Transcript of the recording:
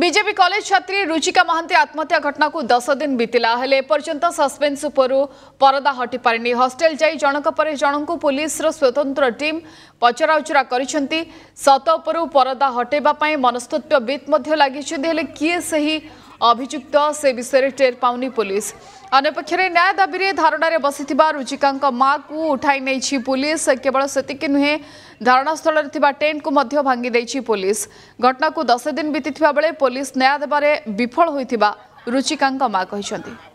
BJP college ଛାତ୍ରୀ ରୁଚିକା ମହାନ୍ତି ଆତ୍ମହତ୍ୟା ଘଟଣାକୁ ଦଶ ଦିନ ବିତିଲା ହେଲେ ଏପର୍ଯ୍ୟନ୍ତ ସସ୍ପେନ୍ସ ଉପରୁ ପରଦା ହଟିପାରିନି ହଷ୍ଟେଲ ଯାଇ ଜଣକ ପରେ ଜଣଙ୍କୁ ପୁଲିସର ସ୍ୱତନ୍ତ୍ର ଟିମ୍ ପଚରାଉଚରା କରିଛନ୍ତି ସତ ଉପରୁ ପରଦା ହଟେଇବା ପାଇଁ ମନସ୍ତତ୍ତ୍ୱବିତ୍ ମଧ୍ୟ ଲାଗିଛନ୍ତି ହେଲେ କିଏ ସେହି অভিযুক্ত সে বিষয়ৰে টের পাউনি পুলিশ අනপক্ষ্যৰে ন্যায় দাবীৰে ধারণારે बसिथिबार रुचिकांका মাକୁ উঠাই নেছি পুলিশ কেবল সেতে কি নহে ধারণাস্থলৰ থিবা টেনক মধ্য ভাগি दैছি পুলিশ ঘটনাক 10 দিন বিতি থিবা বলে পুলিশ ন্যায় দেবাৰে বিফল হৈ থিবা रुचिकांका মা কৈছন্তি